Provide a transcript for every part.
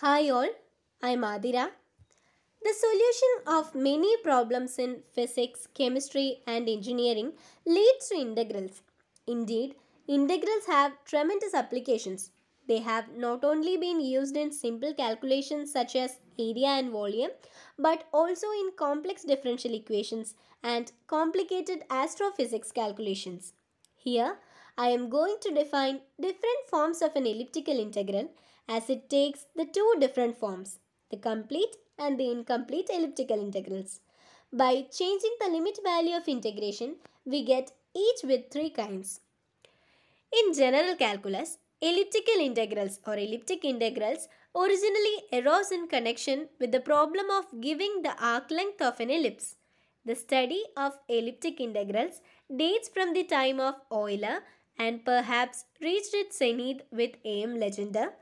Hi all, I'm Adira. The solution of many problems in physics, chemistry and engineering leads to integrals. Indeed, integrals have tremendous applications. They have not only been used in simple calculations such as area and volume, but also in complex differential equations and complicated astrophysics calculations. Here, I am going to define different forms of an elliptical integral as it takes the two different forms, the complete and the incomplete elliptical integrals. By changing the limit value of integration, we get each with three kinds. In general calculus, elliptical integrals or elliptic integrals originally arose in connection with the problem of giving the arc length of an ellipse. The study of elliptic integrals dates from the time of Euler and perhaps reached its zenith with A.M. Legendre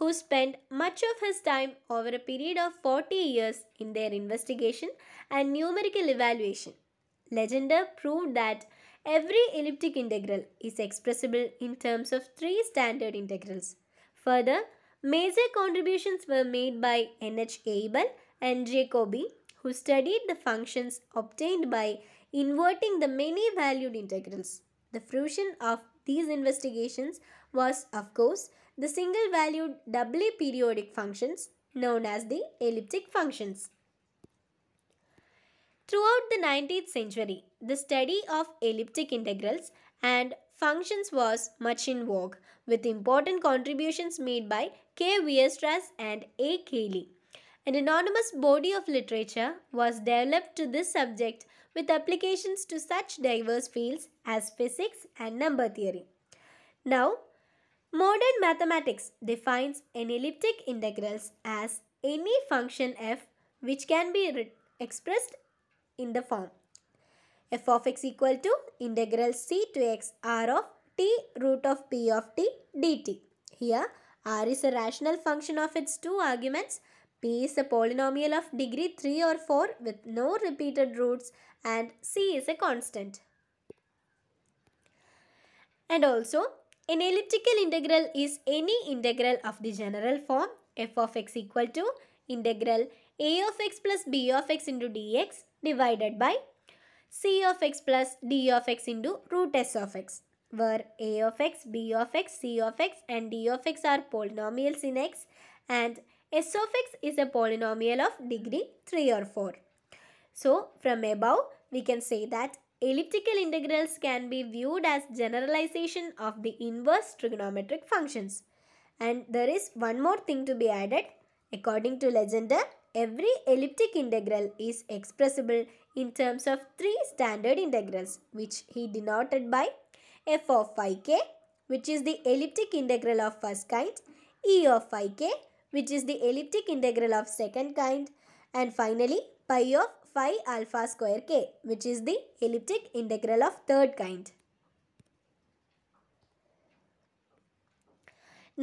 who spent much of his time over a period of 40 years in their investigation and numerical evaluation. Legendre proved that every elliptic integral is expressible in terms of three standard integrals. Further, major contributions were made by N.H. Abel and Jacobi who studied the functions obtained by inverting the many valued integrals. The fruition of these investigations was, of course, the single-valued doubly periodic functions known as the elliptic functions. Throughout the 19th century, the study of elliptic integrals and functions was much in vogue, with important contributions made by K. Weierstrass and A. Cayley. An anonymous body of literature was developed to this subject with applications to such diverse fields as physics and number theory. Now, Modern mathematics defines an elliptic integrals as any function f which can be expressed in the form f of x equal to integral c to x r of t root of p of t dt. Here r is a rational function of its two arguments. p is a polynomial of degree 3 or 4 with no repeated roots and c is a constant. And also an elliptical integral is any integral of the general form f of x equal to integral a of x plus b of x into dx divided by c of x plus d of x into root s of x where a of x, b of x, c of x and d of x are polynomials in x and s of x is a polynomial of degree 3 or 4. So from above we can say that Elliptical integrals can be viewed as generalization of the inverse trigonometric functions. And there is one more thing to be added. According to Legendre, every elliptic integral is expressible in terms of three standard integrals which he denoted by f of ik which is the elliptic integral of first kind, e of ik which is the elliptic integral of second kind and finally pi of Phi alpha square k which is the elliptic integral of third kind.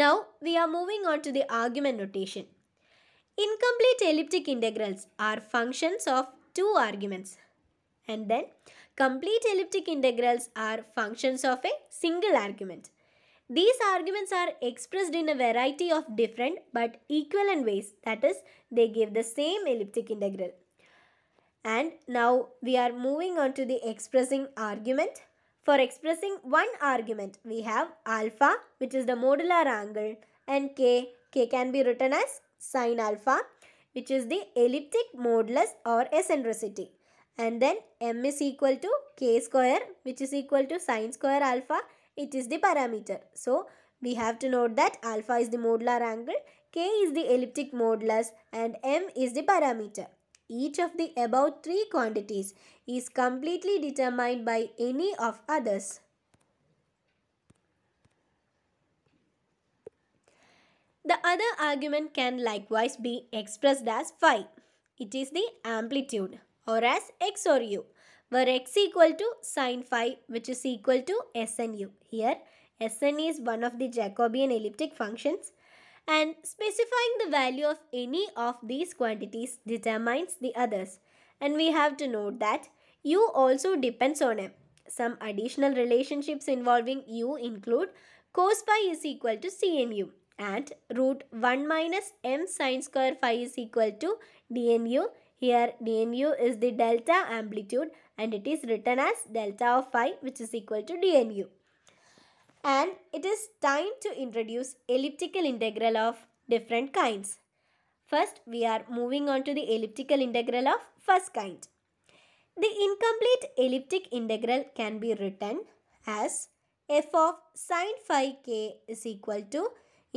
Now we are moving on to the argument notation. Incomplete elliptic integrals are functions of two arguments and then complete elliptic integrals are functions of a single argument. These arguments are expressed in a variety of different but equivalent ways that is they give the same elliptic integral. And now we are moving on to the expressing argument. For expressing one argument, we have alpha, which is the modular angle, and k. k can be written as sine alpha, which is the elliptic modulus or eccentricity. And then m is equal to k square, which is equal to sine square alpha. It is the parameter. So, we have to note that alpha is the modular angle, k is the elliptic modulus, and m is the parameter. Each of the above three quantities is completely determined by any of others. The other argument can likewise be expressed as phi. It is the amplitude or as x or u where x equal to sine phi which is equal to snu. Here sn is one of the Jacobian elliptic functions and specifying the value of any of these quantities determines the others. And we have to note that U also depends on M. Some additional relationships involving U include cos phi is equal to CNU and root 1 minus m sine square phi is equal to dnu. Here dnu is the delta amplitude and it is written as delta of phi which is equal to dnu and it is time to introduce elliptical integral of different kinds. First, we are moving on to the elliptical integral of first kind. The incomplete elliptic integral can be written as f of sine phi k is equal to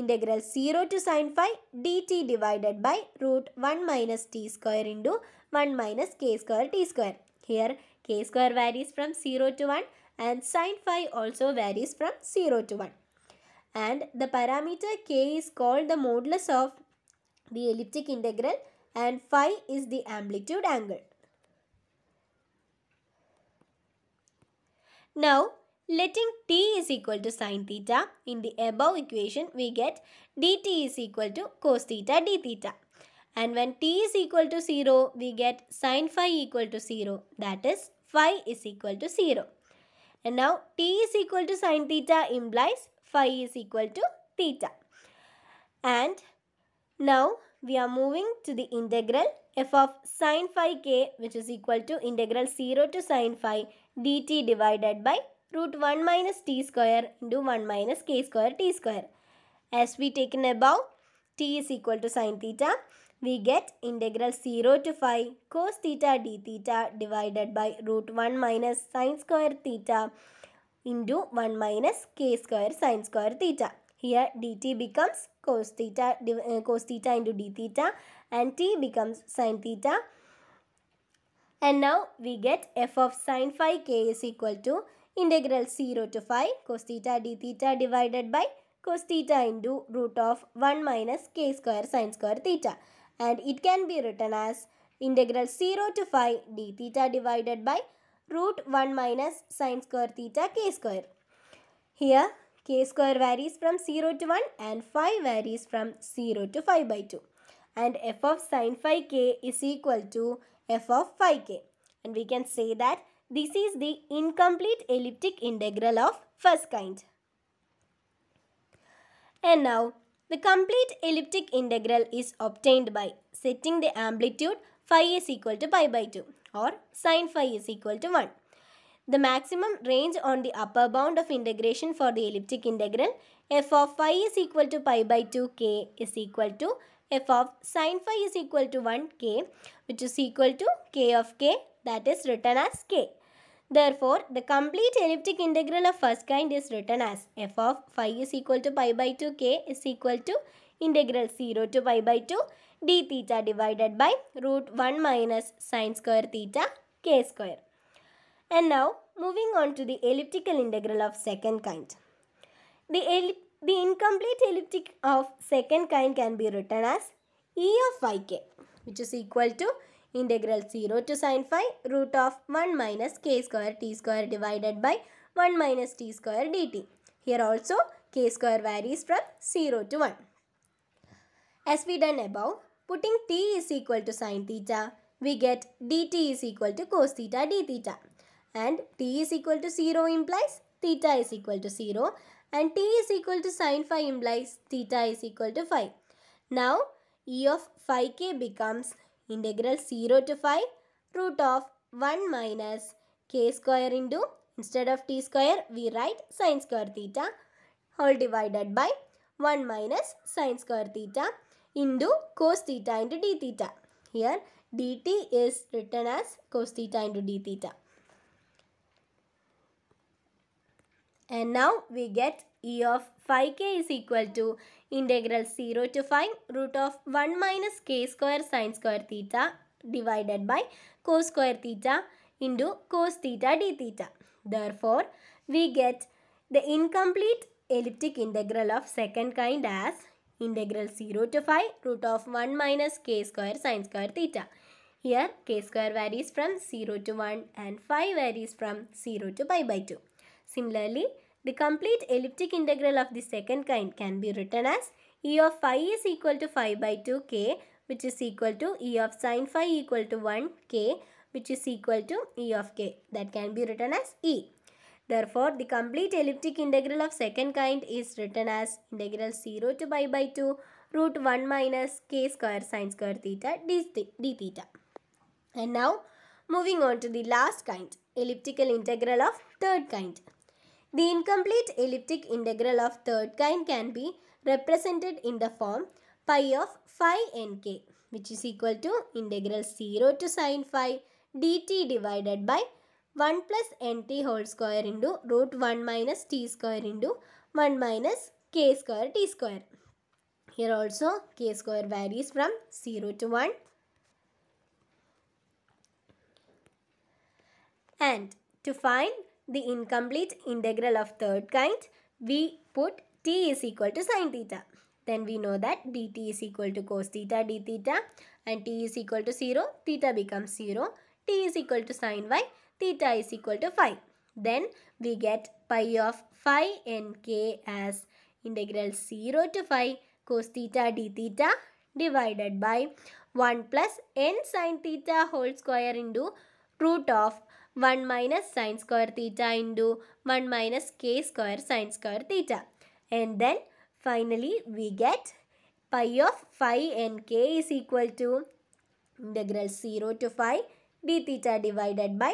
integral 0 to sine phi dt divided by root 1 minus t square into 1 minus k square t square. Here k square varies from 0 to 1 and sine phi also varies from 0 to 1. And the parameter k is called the modulus of the elliptic integral and phi is the amplitude angle. Now, letting t is equal to sine theta in the above equation, we get dt is equal to cos theta d theta. And when t is equal to 0, we get sine phi equal to 0. That is, phi is equal to 0. And now t is equal to sine theta implies phi is equal to theta. And now we are moving to the integral f of sine phi k which is equal to integral 0 to sine phi dt divided by root 1 minus t square into 1 minus k square t square. As we taken above, t is equal to sine theta we get integral 0 to 5 cos theta d theta divided by root 1 minus sine square theta into 1 minus k square sine square theta. Here dt becomes cos theta, uh, cos theta into d theta and t becomes sine theta. And now we get f of sine phi k is equal to integral 0 to 5 cos theta d theta divided by cos theta into root of 1 minus k square sine square theta and it can be written as integral 0 to 5 d theta divided by root 1 minus sine square theta k square. Here k square varies from 0 to 1 and phi varies from 0 to 5 by 2. And f of sine phi k is equal to f of phi k. And we can say that this is the incomplete elliptic integral of first kind. And now the complete elliptic integral is obtained by setting the amplitude phi is equal to pi by 2 or sine phi is equal to 1. The maximum range on the upper bound of integration for the elliptic integral f of phi is equal to pi by 2 k is equal to f of sine phi is equal to 1 k which is equal to k of k that is written as k. Therefore, the complete elliptic integral of first kind is written as f of phi is equal to pi by 2 k is equal to integral 0 to pi by 2 d theta divided by root 1 minus sine square theta k square. And now moving on to the elliptical integral of second kind. The, el the incomplete elliptic of second kind can be written as e of yk which is equal to Integral 0 to sin phi root of 1 minus k square t square divided by 1 minus t square dt. Here also k square varies from 0 to 1. As we done above, putting t is equal to sin theta, we get dt is equal to cos theta d theta. And t is equal to 0 implies theta is equal to 0 and t is equal to sin phi implies theta is equal to phi. Now, e of phi k becomes integral 0 to 5 root of 1 minus k square into instead of t square we write sine square theta all divided by 1 minus sine square theta into cos theta into d theta. Here dt is written as cos theta into d theta. And now we get E of 5k is equal to integral 0 to 5 root of 1 minus k square sine square theta divided by cos square theta into cos theta d theta. Therefore, we get the incomplete elliptic integral of second kind as integral 0 to 5 root of 1 minus k square sine square theta. Here k square varies from 0 to 1 and 5 varies from 0 to pi by 2. Similarly, the complete elliptic integral of the second kind can be written as e of phi is equal to phi by 2k which is equal to e of sine phi equal to 1k which is equal to e of k that can be written as e. Therefore, the complete elliptic integral of second kind is written as integral 0 to pi by 2 root 1 minus k square sine square theta d theta. And now, moving on to the last kind, elliptical integral of third kind. The incomplete elliptic integral of third kind can be represented in the form pi of phi nk which is equal to integral 0 to sin phi dt divided by 1 plus nt whole square into root 1 minus t square into 1 minus k square t square. Here also k square varies from 0 to 1. And to find the incomplete integral of third kind, we put t is equal to sine theta. Then we know that dt is equal to cos theta d theta and t is equal to 0, theta becomes 0, t is equal to sine y, theta is equal to phi. Then we get pi of phi and k as integral 0 to phi cos theta d theta divided by 1 plus n sine theta whole square into root of 1 minus sine square theta into 1 minus k square sine square theta. And then finally we get pi of phi and k is equal to integral 0 to phi d theta divided by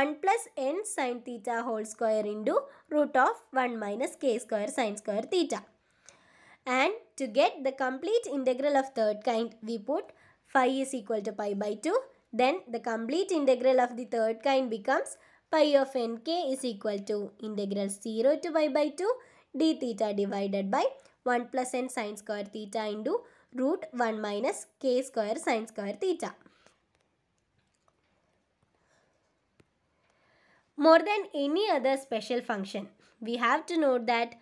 1 plus n sine theta whole square into root of 1 minus k square sine square theta. And to get the complete integral of third kind, we put phi is equal to pi by 2 then the complete integral of the third kind becomes pi of nk is equal to integral 0 to pi by 2 d theta divided by 1 plus n sine square theta into root 1 minus k square sine square theta. More than any other special function, we have to note that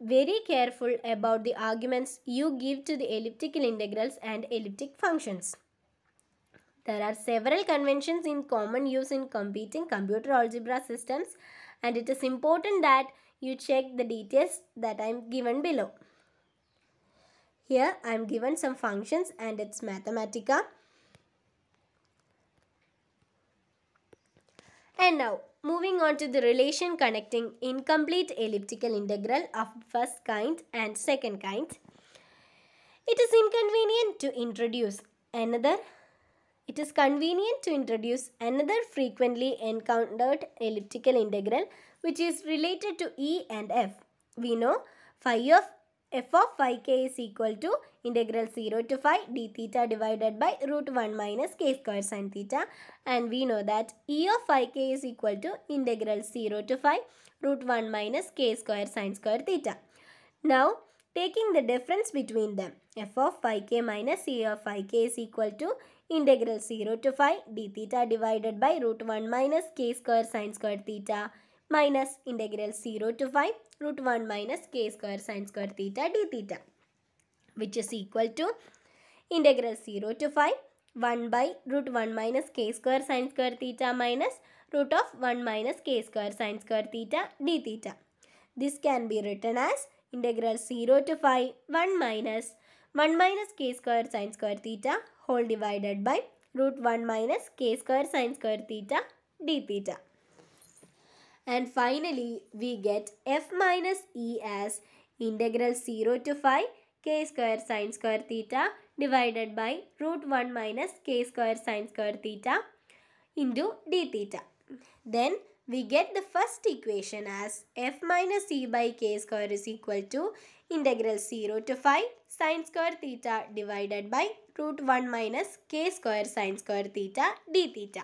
very careful about the arguments you give to the elliptical integrals and elliptic functions. There are several conventions in common use in competing computer algebra systems and it is important that you check the details that I am given below. Here I am given some functions and its Mathematica. And now moving on to the relation connecting incomplete elliptical integral of first kind and second kind. It is inconvenient to introduce another it is convenient to introduce another frequently encountered elliptical integral which is related to E and F. We know phi of f of phi k is equal to integral 0 to phi d theta divided by root 1 minus k square sin theta and we know that e of phi k is equal to integral 0 to phi root 1 minus k square sin square theta. Now taking the difference between them. f of 5k minus e of 5k is equal to integral 0 to 5 d theta divided by root 1 minus k square sine square theta minus integral 0 to 5 root 1 minus k square sine square theta d theta which is equal to integral 0 to 5 1 by root 1 minus k square sine square theta minus root of 1 minus k square sine square theta d theta. This can be written as integral 0 to 5, 1 minus 1 minus k square sine square theta whole divided by root 1 minus k square sine square theta d theta. And finally, we get f minus e as integral 0 to 5 k square sine square theta divided by root 1 minus k square sine square theta into d theta. Then we get the first equation as f minus e by k square is equal to integral 0 to 5 sine square theta divided by root 1 minus k square sine square theta d theta.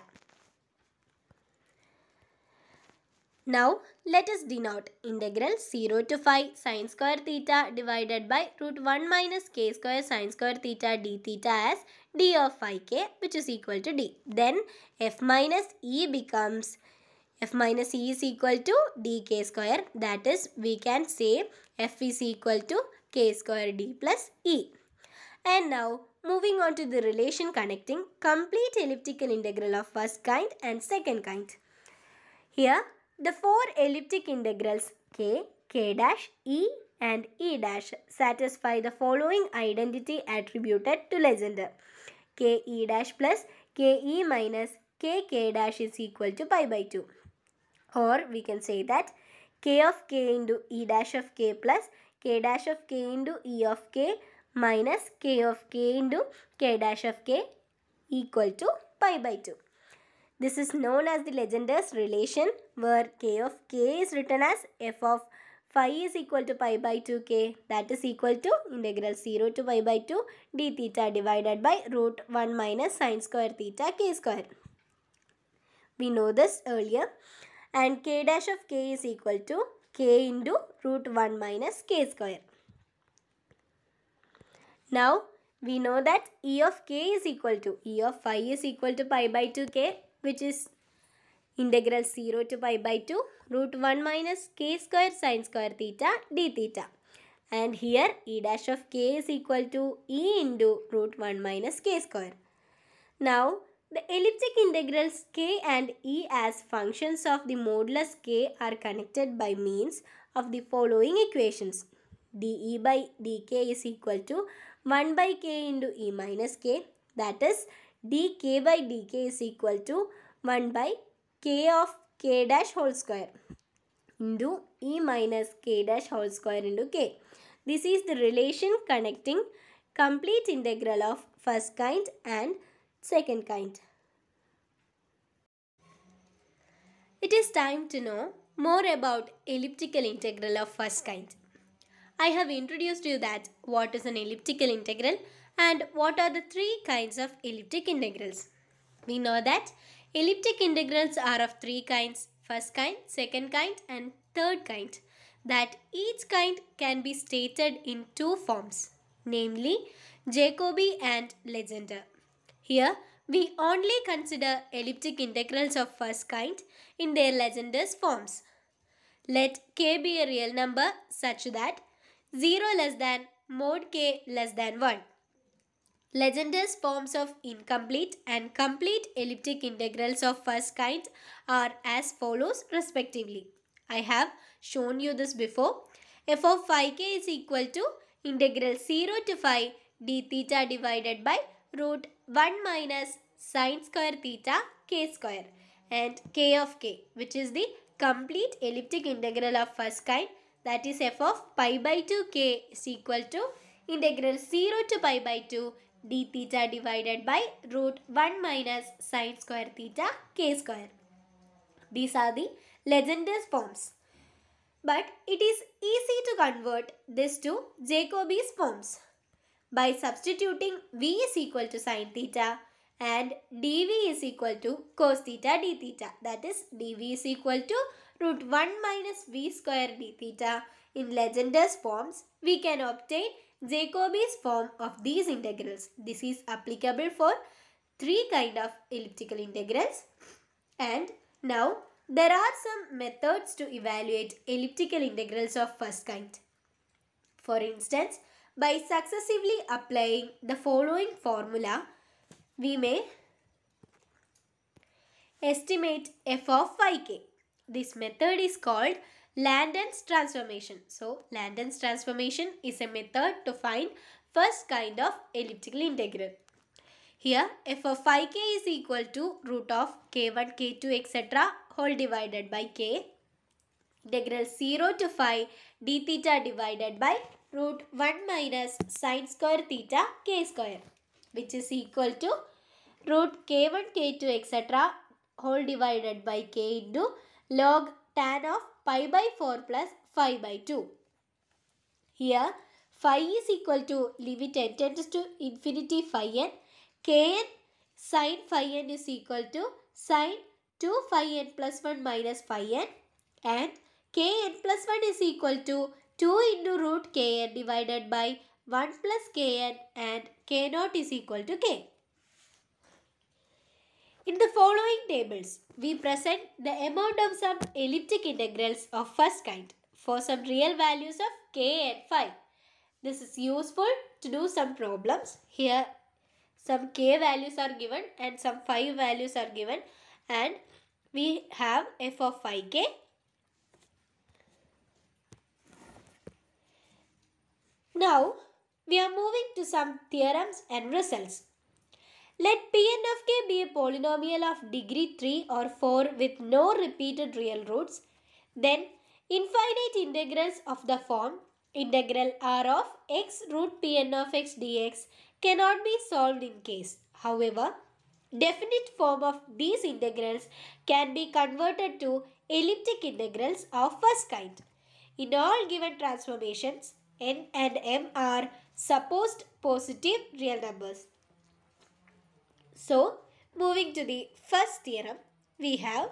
Now let us denote integral 0 to 5 sine square theta divided by root 1 minus k square sine square theta d theta as d of 5k which is equal to d. Then f minus e becomes f minus e is equal to dk square that is we can say f is equal to k square d plus e. And now moving on to the relation connecting complete elliptical integral of first kind and second kind. Here the four elliptic integrals k, k dash, e and e dash satisfy the following identity attributed to Legendre. ke dash plus ke minus k k dash is equal to pi by 2 or we can say that k of k into e dash of k plus k dash of k into e of k minus k of k into k dash of k equal to pi by 2. This is known as the Legendre's relation where k of k is written as f of phi is equal to pi by 2k that is equal to integral 0 to pi by 2 d theta divided by root 1 minus sine square theta k square. We know this earlier and k dash of k is equal to k into root 1 minus k square. Now, we know that E of k is equal to E of phi is equal to pi by 2k which is integral 0 to pi by 2 root 1 minus k square sine square theta d theta. And here E dash of k is equal to E into root 1 minus k square. Now the elliptic integrals k and e as functions of the modulus k are connected by means of the following equations. dE by dk is equal to 1 by k into e minus k that is dk by dk is equal to 1 by k of k dash whole square into e minus k dash whole square into k. This is the relation connecting complete integral of first kind and second kind. It is time to know more about elliptical integral of first kind. I have introduced you that what is an elliptical integral and what are the three kinds of elliptic integrals. We know that elliptic integrals are of three kinds, first kind, second kind and third kind that each kind can be stated in two forms namely Jacobi and Legendre. Here, we only consider elliptic integrals of first kind in their Legendre's forms. Let k be a real number such that 0 less than mod k less than 1. Legendre's forms of incomplete and complete elliptic integrals of first kind are as follows respectively. I have shown you this before. f of phi k is equal to integral 0 to phi d theta divided by root 1 minus sine square theta k square and k of k which is the complete elliptic integral of first kind that is f of pi by 2 k is equal to integral 0 to pi by 2 d theta divided by root 1 minus sine square theta k square. These are the Legendre's forms. But it is easy to convert this to Jacobi's forms by substituting v is equal to sine theta and dv is equal to cos theta d theta. That is dv is equal to root 1 minus v square d theta. In Legendre's forms, we can obtain Jacobi's form of these integrals. This is applicable for three kind of elliptical integrals. And now, there are some methods to evaluate elliptical integrals of first kind. For instance, by successively applying the following formula, we may estimate f of yk. This method is called Landon's transformation. So, Landon's transformation is a method to find first kind of elliptical integral. Here, f of yk is equal to root of k1, k2, etc. whole divided by k. Integral 0 to 5 d theta divided by root 1 minus sine square theta k square which is equal to root k1 k2 etc whole divided by k into log tan of pi by 4 plus 5 by 2. Here phi is equal to limit n tends to infinity phi n kn sine phi n is equal to sine 2 phi n plus 1 minus phi n and kn plus 1 is equal to 2 into root kn divided by 1 plus kn and k naught is equal to k. In the following tables, we present the amount of some elliptic integrals of first kind for some real values of k and phi. This is useful to do some problems. Here some k values are given and some phi values are given and we have f of phi k Now, we are moving to some theorems and results. Let Pn of k be a polynomial of degree 3 or 4 with no repeated real roots. Then, infinite integrals of the form integral r of x root Pn of x dx cannot be solved in case. However, definite form of these integrals can be converted to elliptic integrals of first kind. In all given transformations, n and m are supposed positive real numbers. So, moving to the first theorem, we have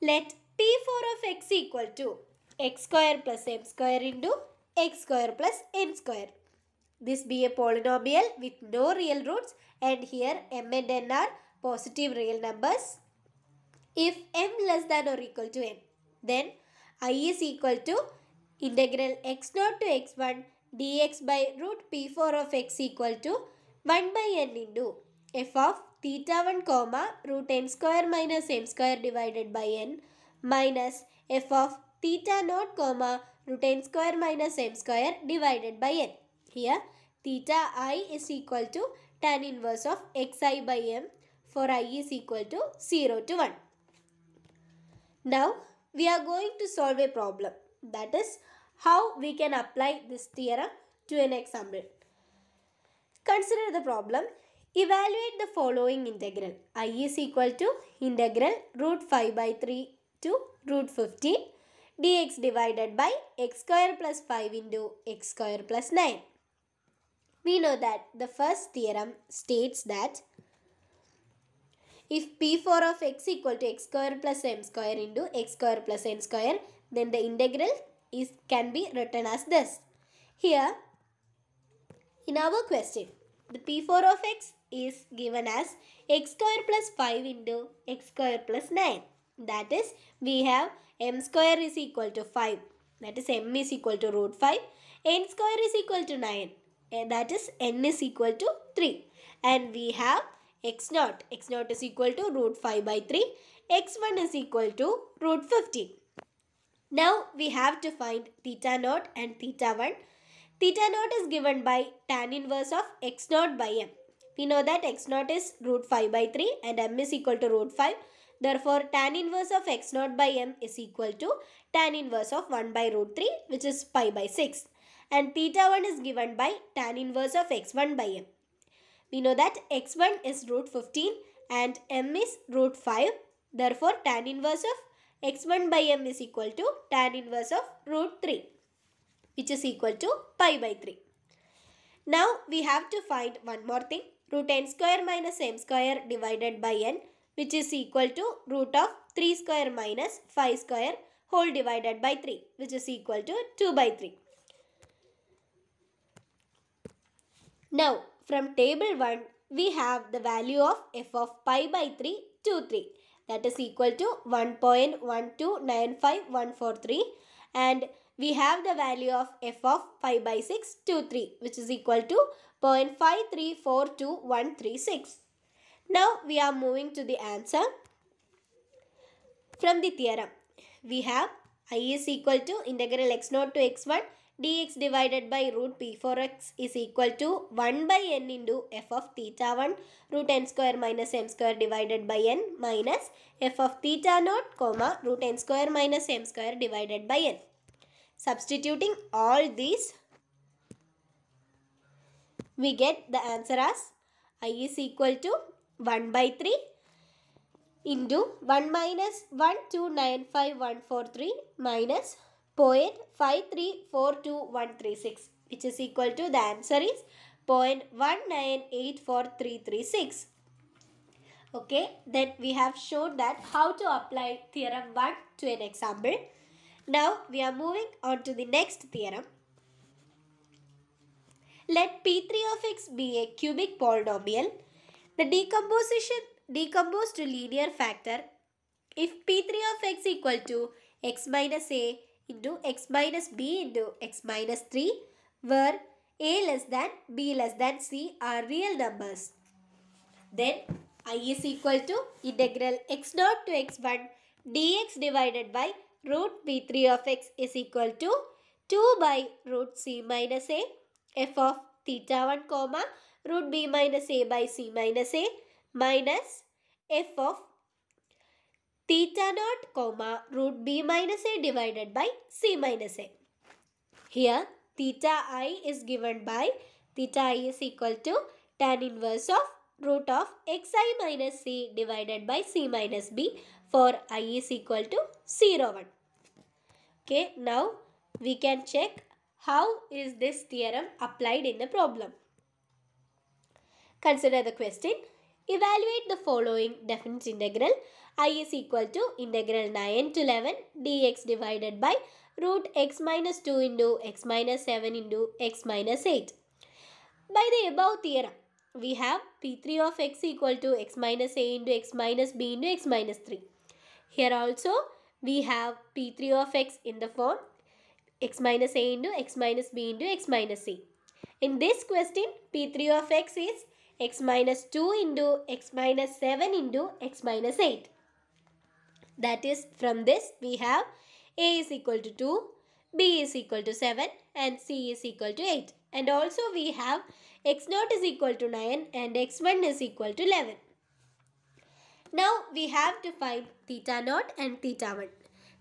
let p4 of x equal to x square plus m square into x square plus n square. This be a polynomial with no real roots and here m and n are positive real numbers. If m less than or equal to n, then i is equal to Integral x 0 to x1 dx by root p4 of x equal to 1 by n into f of theta 1 comma root n square minus m square divided by n minus f of theta naught comma root n square minus m square divided by n. Here theta i is equal to tan inverse of xi by m for i is equal to 0 to 1. Now we are going to solve a problem. That is how we can apply this theorem to an example. Consider the problem. Evaluate the following integral. i is equal to integral root 5 by 3 to root 15 dx divided by x square plus 5 into x square plus 9. We know that the first theorem states that if p4 of x equal to x square plus m square into x square plus n square then the integral is can be written as this. Here, in our question, the P4 of x is given as x square plus 5 into x square plus 9. That is, we have m square is equal to 5. That is, m is equal to root 5. n square is equal to 9. And that is, n is equal to 3. And we have x 0 x 0 is equal to root 5 by 3. x1 is equal to root 15. Now we have to find theta naught and theta 1. Theta naught is given by tan inverse of x naught by m. We know that x naught is root 5 by 3 and m is equal to root 5. Therefore, tan inverse of x naught by m is equal to tan inverse of 1 by root 3 which is pi by 6. And theta 1 is given by tan inverse of x1 by m. We know that x1 is root 15 and m is root 5. Therefore, tan inverse of x1 by m is equal to tan inverse of root 3 which is equal to pi by 3. Now we have to find one more thing root n square minus m square divided by n which is equal to root of 3 square minus 5 square whole divided by 3 which is equal to 2 by 3. Now from table 1 we have the value of f of pi by 3 2 3 that is equal to 1.1295143 and we have the value of f of 5 by 6 2 3 which is equal to 0.5342136. Now we are moving to the answer from the theorem. We have i is equal to integral x0 to x1 dx divided by root p for x is equal to 1 by n into f of theta 1 root n square minus m square divided by n minus f of theta naught comma root n square minus m square divided by n. Substituting all these we get the answer as i is equal to 1 by 3 into 1 minus 1 2 9 5 1 4 3 minus 0.5342136 which is equal to the answer is 0.1984336. Okay, then we have shown that how to apply theorem 1 to an example. Now we are moving on to the next theorem. Let P3 of x be a cubic polynomial. The decomposition decomposed to linear factor if P3 of x equal to x minus a into x minus b into x minus 3 where a less than b less than c are real numbers. Then i is equal to integral x naught to x1 dx divided by root b3 of x is equal to 2 by root c minus a f of theta 1 comma root b minus a by c minus a minus f of theta naught comma root b minus a divided by c minus a. Here theta i is given by theta i is equal to tan inverse of root of xi minus c divided by c minus b for i is equal to 0 1. Okay now we can check how is this theorem applied in the problem. Consider the question. Evaluate the following definite integral i is equal to integral 9 to 11 dx divided by root x minus 2 into x minus 7 into x minus 8. By the above theorem, we have p3 of x equal to x minus a into x minus b into x minus 3. Here also, we have p3 of x in the form x minus a into x minus b into x minus c. In this question, p3 of x is x minus 2 into x minus 7 into x minus 8. That is from this we have A is equal to 2, B is equal to 7 and C is equal to 8. And also we have x0 is equal to 9 and x1 is equal to 11. Now we have to find theta naught and theta 1.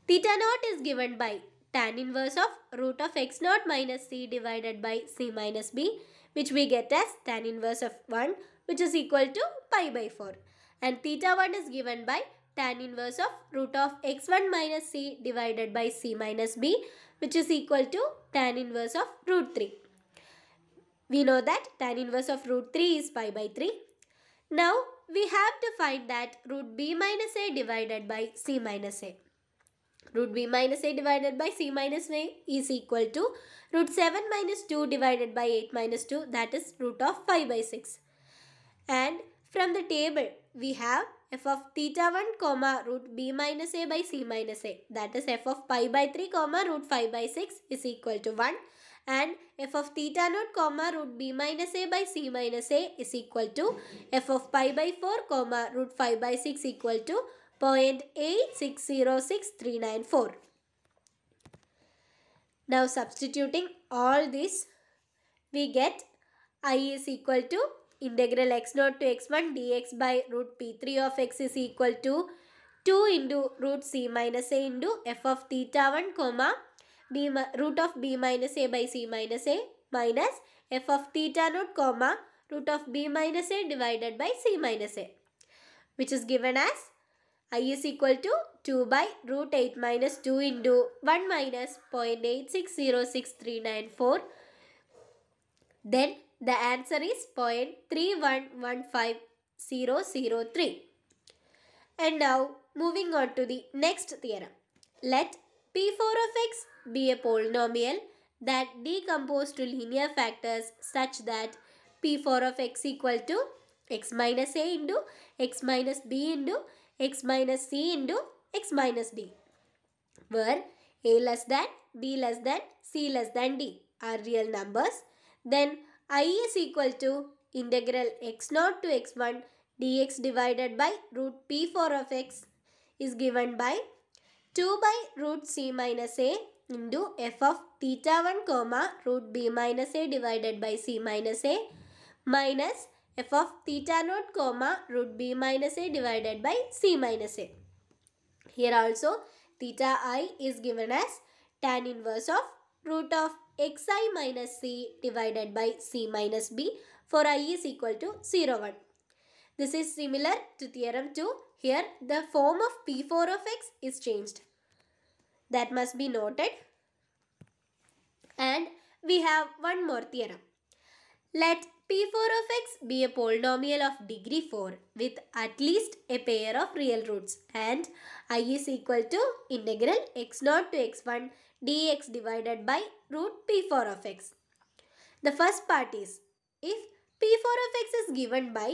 Theta naught is given by tan inverse of root of x 0 minus c divided by c minus b which we get as tan inverse of 1 which is equal to pi by 4. And theta 1 is given by tan inverse of root of x1 minus c divided by c minus b which is equal to tan inverse of root 3. We know that tan inverse of root 3 is pi by 3. Now we have to find that root b minus a divided by c minus a. Root b minus a divided by c minus a is equal to root 7 minus 2 divided by 8 minus 2 that is root of 5 by 6. And from the table we have f of theta 1 comma root b minus a by c minus a that is f of pi by 3 comma root 5 by 6 is equal to 1 and f of theta naught comma root b minus a by c minus a is equal to f of pi by 4 comma root 5 by 6 equal to 0.8606394. Now substituting all this we get i is equal to integral x naught to x1 dx by root p3 of x is equal to 2 into root c minus a into f of theta 1 comma b, root of b minus a by c minus a minus f of theta naught comma root of b minus a divided by c minus a which is given as i is equal to 2 by root 8 minus 2 into 1 minus 0.860639 then the answer is 0.3115003. And now moving on to the next theorem. Let P4 of x be a polynomial that decomposed to linear factors such that P4 of x equal to x minus a into x minus b into x minus c into x minus d where a less than b less than c less than d are real numbers then i is equal to integral x0 to x1 dx divided by root p4 of x is given by 2 by root c minus a into f of theta 1 comma root b minus a divided by c minus a minus f of theta naught comma root b minus a divided by c minus a. Here also theta i is given as tan inverse of root of xi minus c divided by c minus b for i is equal to 0 1. This is similar to theorem 2. Here the form of p4 of x is changed. That must be noted. And we have one more theorem. Let p4 of x be a polynomial of degree 4 with at least a pair of real roots and i is equal to integral x0 to x1 dx divided by root p4 of x. The first part is if p4 of x is given by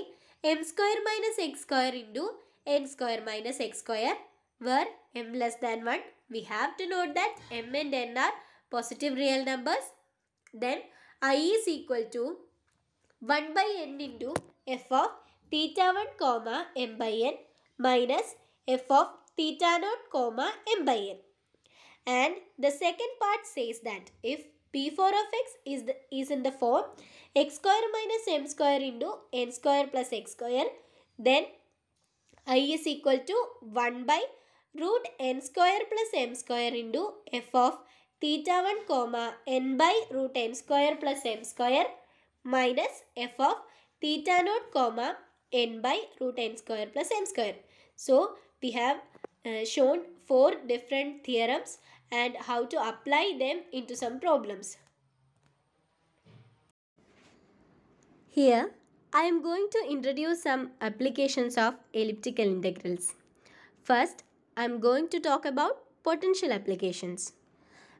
m square minus x square into n square minus x square where m less than 1 we have to note that m and n are positive real numbers then i is equal to 1 by n into f of theta 1 comma m by n minus f of theta naught comma m by n and the second part says that if P4 of x is, the, is in the form x square minus m square into n square plus x square, then i is equal to 1 by root n square plus m square into f of theta 1 comma n by root n square plus m square minus f of theta naught comma n by root n square plus m square. So, we have uh, shown four different theorems and how to apply them into some problems. Here, I am going to introduce some applications of elliptical integrals. First, I am going to talk about potential applications.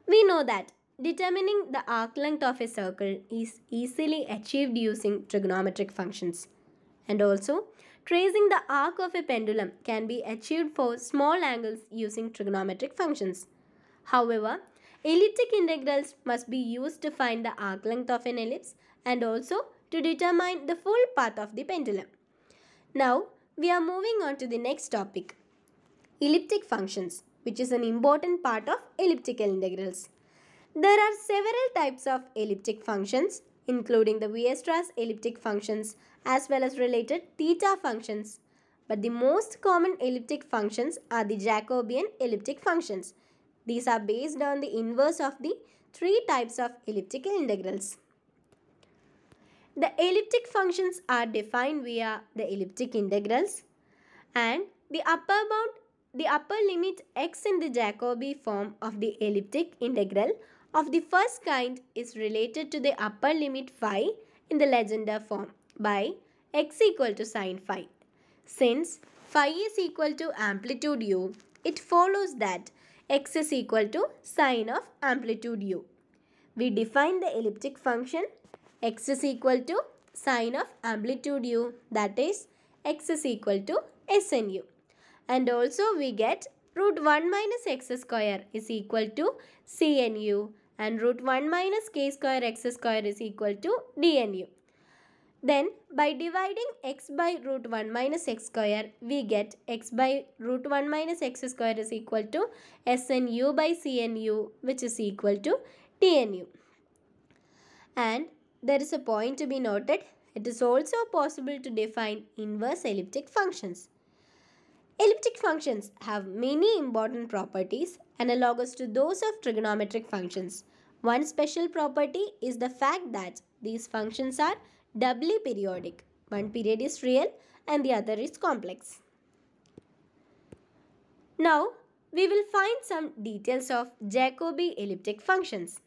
We know that determining the arc length of a circle is easily achieved using trigonometric functions. And also, tracing the arc of a pendulum can be achieved for small angles using trigonometric functions. However, elliptic integrals must be used to find the arc length of an ellipse and also to determine the full path of the pendulum. Now, we are moving on to the next topic. Elliptic functions, which is an important part of elliptical integrals. There are several types of elliptic functions, including the Weierstrass elliptic functions as well as related theta functions. But the most common elliptic functions are the Jacobian elliptic functions, these are based on the inverse of the three types of elliptical integrals. The elliptic functions are defined via the elliptic integrals and the upper bound, the upper limit x in the Jacobi form of the elliptic integral of the first kind is related to the upper limit phi in the Legendre form by x equal to sine phi. Since phi is equal to amplitude u, it follows that x is equal to sine of amplitude u. We define the elliptic function x is equal to sine of amplitude u that is x is equal to snu. And also we get root 1 minus x square is equal to cnu and root 1 minus k square x square is equal to dnu. Then by dividing x by root 1 minus x square, we get x by root 1 minus x square is equal to snu by cnu which is equal to tnu. And there is a point to be noted. It is also possible to define inverse elliptic functions. Elliptic functions have many important properties analogous to those of trigonometric functions. One special property is the fact that these functions are doubly periodic. One period is real and the other is complex. Now, we will find some details of Jacobi elliptic functions.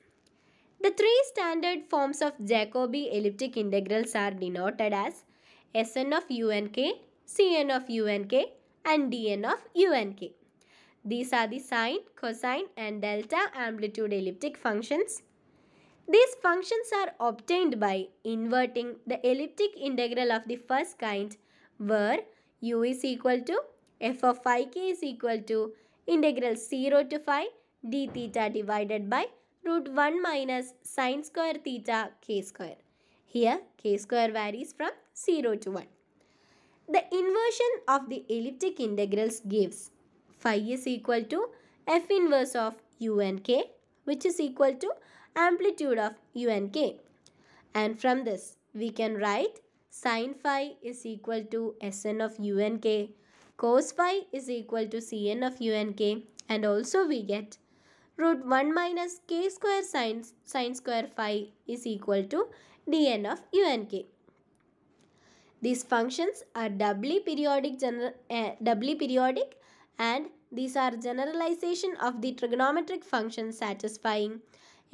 The three standard forms of Jacobi elliptic integrals are denoted as Sn of unk, Cn of unk and Dn of unk. These are the sine, cosine and delta amplitude elliptic functions these functions are obtained by inverting the elliptic integral of the first kind where u is equal to f of phi k is equal to integral 0 to 5 d theta divided by root 1 minus sine square theta k square. Here k square varies from 0 to 1. The inversion of the elliptic integrals gives phi is equal to f inverse of u and k which is equal to amplitude of u and k. And from this, we can write sin phi is equal to Sn of u and k, cos phi is equal to Cn of u and k, and also we get root 1 minus k square sine, sine square phi is equal to dn of u and k. These functions are doubly periodic, uh, doubly periodic and these are generalization of the trigonometric function satisfying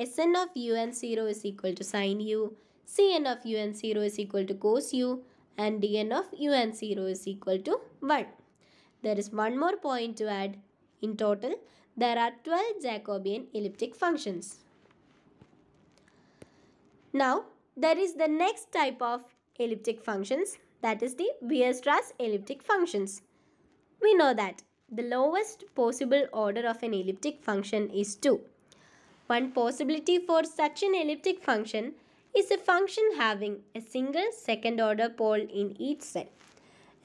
Sn of u and 0 is equal to sine u, Cn of u and 0 is equal to cos u and Dn of u and 0 is equal to 1. There is one more point to add. In total, there are 12 Jacobian elliptic functions. Now, there is the next type of elliptic functions that is the Weierstrass elliptic functions. We know that the lowest possible order of an elliptic function is 2. One possibility for such an elliptic function is a function having a single second order pole in each cell.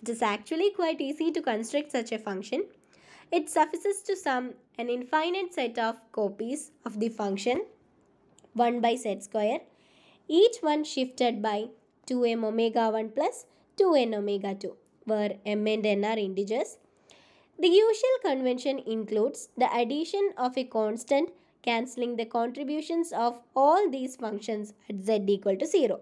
It is actually quite easy to construct such a function. It suffices to sum an infinite set of copies of the function 1 by z square, each one shifted by 2m omega 1 plus 2n omega 2, where m and n are integers. The usual convention includes the addition of a constant cancelling the contributions of all these functions at z equal to 0.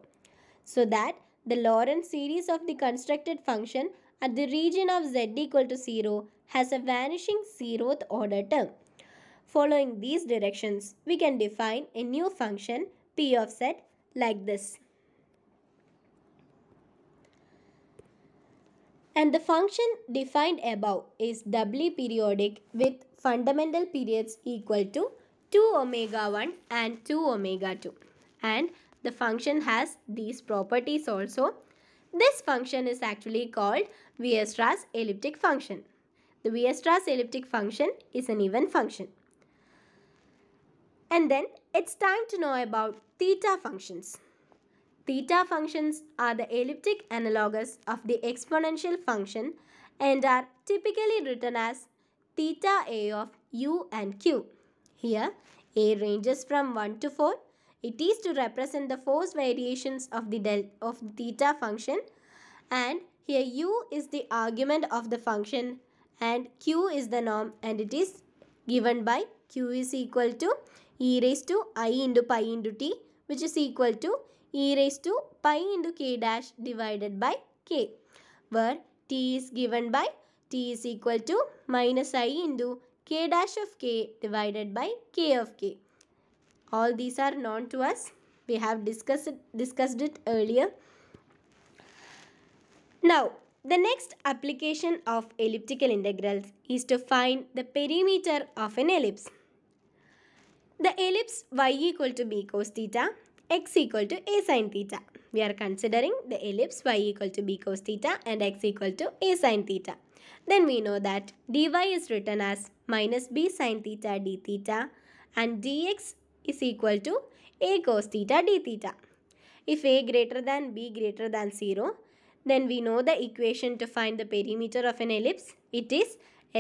So that the Lorentz series of the constructed function at the region of z equal to 0 has a vanishing zeroth order term. Following these directions, we can define a new function p of z like this. And the function defined above is doubly periodic with fundamental periods equal to 2 omega 1 and 2 omega 2 and the function has these properties also. This function is actually called Weierstrass elliptic function. The Weierstrass elliptic function is an even function. And then it's time to know about theta functions. Theta functions are the elliptic analogous of the exponential function and are typically written as theta a of u and q. Here, A ranges from 1 to 4. It is to represent the force variations of the del of theta function and here u is the argument of the function and q is the norm and it is given by q is equal to e raised to i into pi into t which is equal to e raised to pi into k dash divided by k where t is given by t is equal to minus i into k dash of k divided by k of k. All these are known to us. We have discussed, discussed it earlier. Now, the next application of elliptical integrals is to find the perimeter of an ellipse. The ellipse y equal to b cos theta, x equal to a sin theta. We are considering the ellipse y equal to b cos theta and x equal to a sin theta. Then we know that dy is written as minus b sine theta d theta and dx is equal to a cos theta d theta. If a greater than b greater than 0, then we know the equation to find the perimeter of an ellipse. It is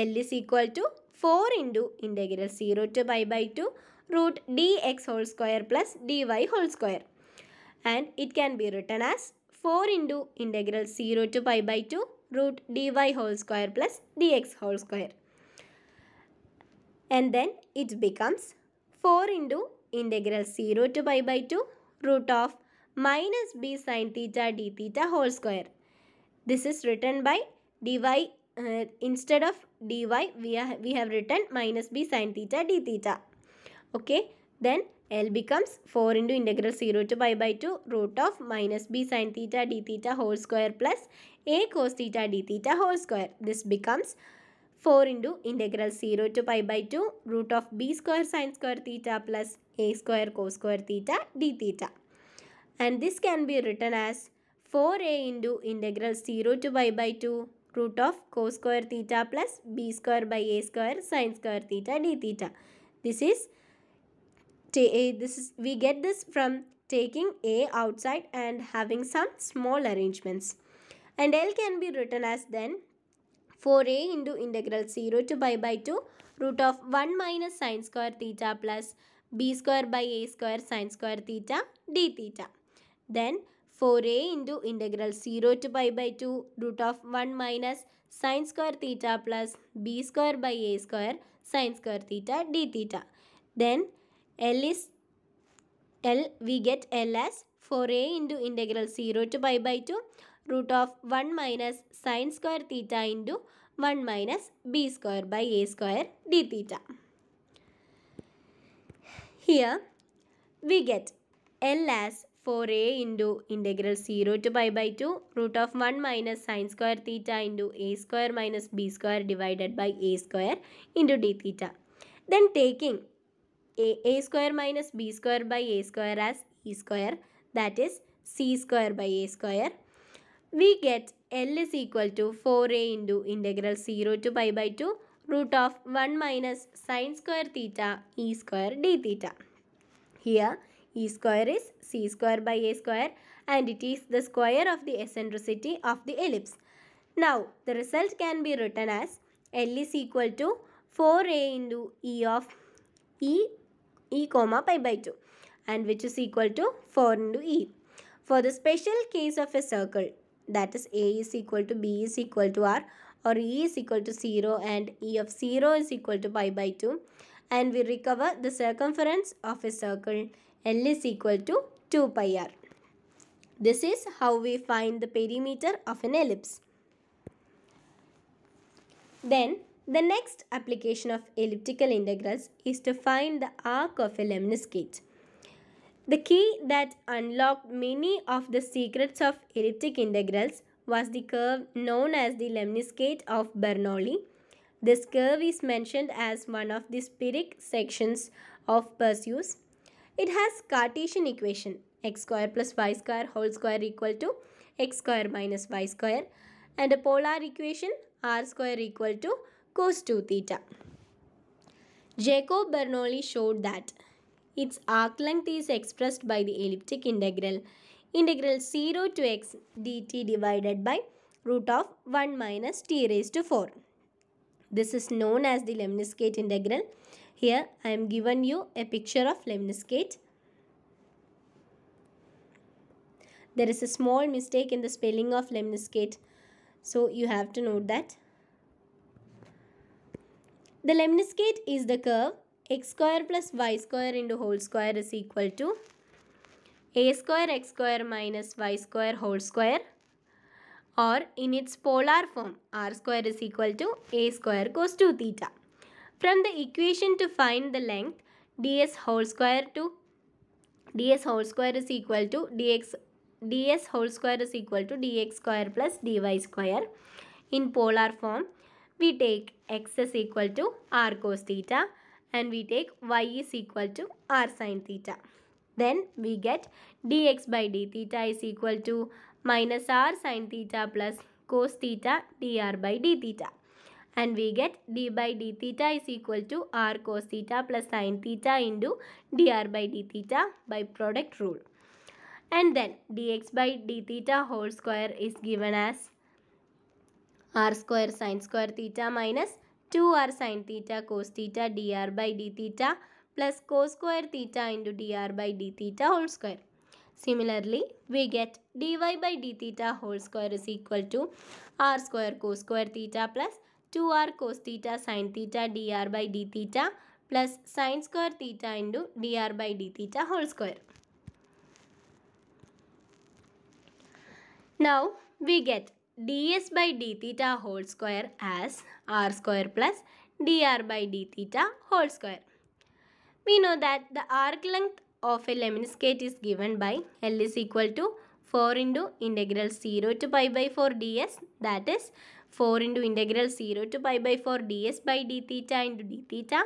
L is equal to 4 into integral 0 to pi by 2 root dx whole square plus dy whole square. And it can be written as 4 into integral 0 to pi by 2 root dy whole square plus dx whole square and then it becomes 4 into integral 0 to pi by 2 root of minus b sine theta d theta whole square. This is written by dy uh, instead of dy we, are, we have written minus b sine theta d theta. Okay then L becomes 4 into integral 0 to pi by 2 root of minus b sine theta d theta whole square plus a cos theta d theta whole square. This becomes 4 into integral 0 to pi by 2 root of b square sine square theta plus a square cos square theta d theta. And this can be written as 4a into integral 0 to pi by 2 root of cos square theta plus b square by a square sine square theta d theta. This is, this is we get this from taking a outside and having some small arrangements. And L can be written as then 4a into integral 0 to pi by 2 root of 1 minus sine square theta plus b square by a square sine square theta d theta. Then 4a into integral 0 to pi by 2 root of 1 minus sine square theta plus b square by a square sine square theta d theta. Then L is L we get L as 4a into integral 0 to pi by 2 root of 1 minus sine square theta into 1 minus b square by a square d theta. Here we get L as 4a into integral 0 to pi by 2 root of 1 minus sine square theta into a square minus b square divided by a square into d theta. Then taking a, a square minus b square by a square as e square that is c square by a square we get L is equal to 4a into integral 0 to pi by 2 root of 1 minus sine square theta e square d theta. Here e square is c square by a square and it is the square of the eccentricity of the ellipse. Now the result can be written as L is equal to 4a into e of e e comma pi by 2 and which is equal to 4 into e. For the special case of a circle, that is A is equal to B is equal to R or E is equal to 0 and E of 0 is equal to pi by 2 and we recover the circumference of a circle L is equal to 2 pi R. This is how we find the perimeter of an ellipse. Then the next application of elliptical integrals is to find the arc of a lemniscate. The key that unlocked many of the secrets of elliptic integrals was the curve known as the lemniscate of Bernoulli. This curve is mentioned as one of the spiric sections of Perseus. It has Cartesian equation x square plus y square whole square equal to x square minus y square and a polar equation r square equal to cos 2 theta. Jacob Bernoulli showed that its arc length is expressed by the elliptic integral. Integral 0 to x dt divided by root of 1 minus t raised to 4. This is known as the Lemniscate integral. Here I am given you a picture of Lemniscate. There is a small mistake in the spelling of Lemniscate. So you have to note that. The lemniscate is the curve x square plus y square into whole square is equal to a square x square minus y square whole square or in its polar form r square is equal to a square goes to theta. From the equation to find the length ds whole square to ds whole square is equal to dx ds whole square is equal to dx square plus dy square in polar form we take x is equal to r cos theta and we take y is equal to r sine theta. Then we get dx by d theta is equal to minus r sine theta plus cos theta dr by d theta. And we get d by d theta is equal to r cos theta plus sine theta into dr by d theta by product rule. And then dx by d theta whole square is given as r square sine square theta minus two r sine theta cos theta d r by d theta plus cos square theta into d r by d theta whole square similarly we get d y by d theta whole square is equal to r square cos square theta plus two r cos theta sine theta d r by d theta plus sine square theta into d r by d theta whole square now we get ds by d theta whole square as r square plus dr by d theta whole square. We know that the arc length of a lemniscate is given by L is equal to 4 into integral 0 to pi by 4 ds that is 4 into integral 0 to pi by 4 ds by d theta into d theta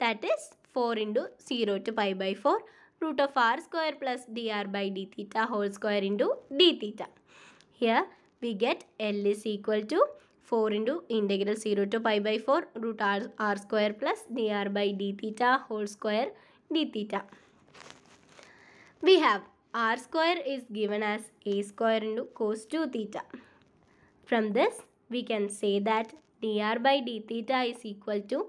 that is 4 into 0 to pi by 4 root of r square plus dr by d theta whole square into d theta. Here we get L is equal to 4 into integral 0 to pi by 4 root r, r square plus dr by d theta whole square d theta. We have r square is given as a square into cos 2 theta. From this we can say that dr by d theta is equal to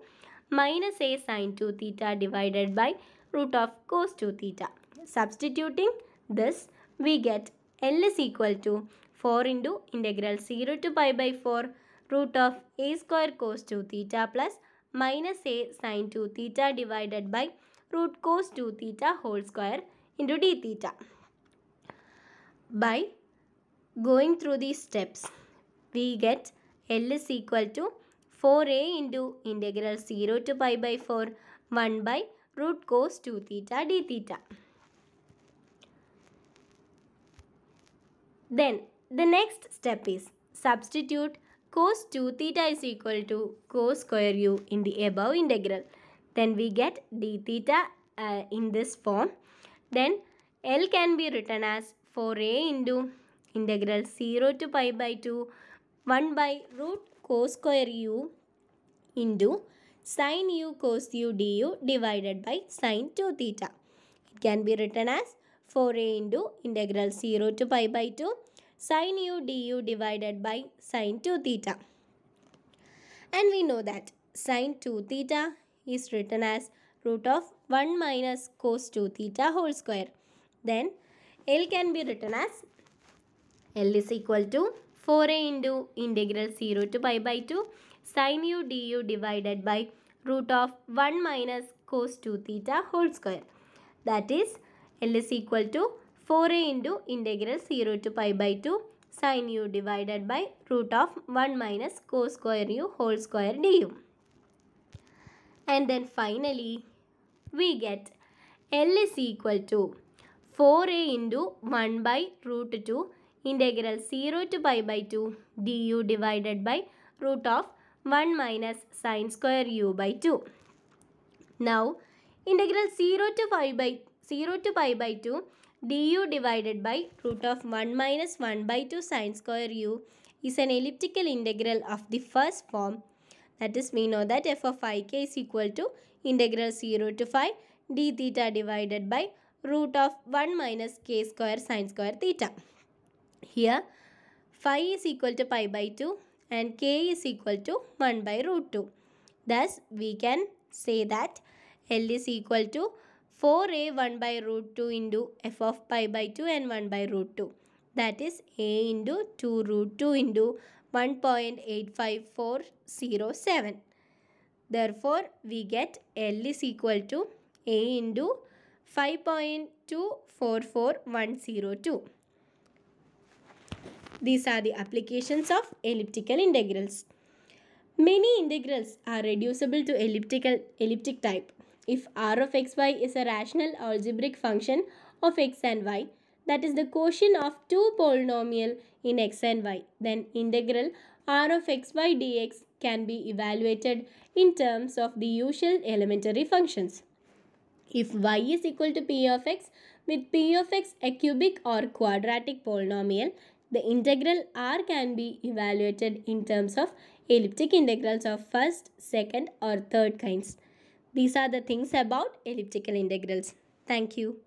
minus a sine 2 theta divided by root of cos 2 theta. Substituting this we get L is equal to 4 into integral 0 to pi by 4 root of a square cos 2 theta plus minus a sin 2 theta divided by root cos 2 theta whole square into d theta. By going through these steps, we get L is equal to 4a into integral 0 to pi by 4 1 by root cos 2 theta d theta. Then The next step is substitute cos 2 theta is equal to cos square u in the above integral. Then we get d theta uh, in this form. Then L can be written as 4a into integral 0 to pi by 2 1 by root cos square u into sin u cos u du divided by sin 2 theta. It can be written as 4a into integral 0 to pi by 2 sin u du divided by sin 2 theta. And we know that sin 2 theta is written as root of 1 minus cos 2 theta whole square. Then L can be written as L is equal to 4a into integral 0 to pi by 2 sin u du divided by root of 1 minus cos 2 theta whole square. That is L is equal to 4a into integral 0 to pi by 2 sin u divided by root of 1 minus cos square u whole square du. And then finally, we get L is equal to 4a into 1 by root 2 integral 0 to pi by 2 du divided by root of 1 minus sine square u by 2. Now, integral 0 to pi by 0 to pi by 2 du divided by root of 1 minus 1 by 2 sine square u is an elliptical integral of the first form. That is, we know that f of ik is equal to integral 0 to 5 d theta divided by root of 1 minus k square sine square theta. Here, phi is equal to pi by 2 and k is equal to 1 by root 2. Thus, we can say that L is equal to 4a 1 by root 2 into f of pi by 2 and 1 by root 2. That is a into 2 root 2 into 1.85407. Therefore, we get L is equal to a into 5.244102. These are the applications of elliptical integrals. Many integrals are reducible to elliptical elliptic type. If r of xy is a rational algebraic function of x and y, that is the quotient of two polynomial in x and y, then integral r of xy dx can be evaluated in terms of the usual elementary functions. If y is equal to p of x, with p of x a cubic or quadratic polynomial, the integral r can be evaluated in terms of elliptic integrals of first, second or third kinds. These are the things about elliptical integrals. Thank you.